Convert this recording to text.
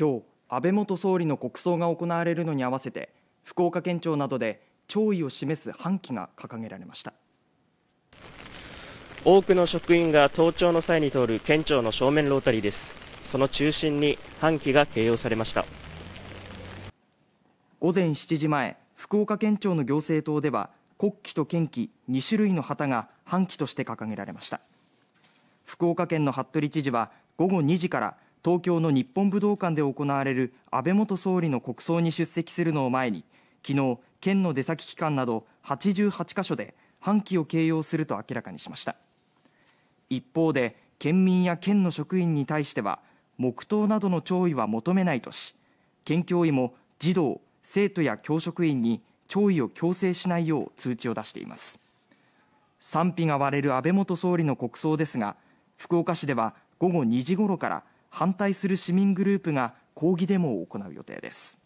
今日安倍元総理の国葬が行われるのに合わせて福岡県庁などで弔意を示す半旗が掲げられました多くの職員が登庁の際に通る県庁の正面ロータリーですその中心に半旗が掲揚されました午前7時前福岡県庁の行政棟では国旗と県旗2種類の旗が半旗として掲げられました福岡県の服部知事は午後2時から東京の日本武道館で行われる安倍元総理の国葬に出席するのを前にきのう、県の出先機関など88か所で半旗を掲揚すると明らかにしました一方で県民や県の職員に対しては黙祷などの弔意は求めないとし県教委も児童、生徒や教職員に弔意を強制しないよう通知を出しています賛否が割れる安倍元総理の国葬ですが福岡市では午後2時ごろから反対する市民グループが抗議デモを行う予定です。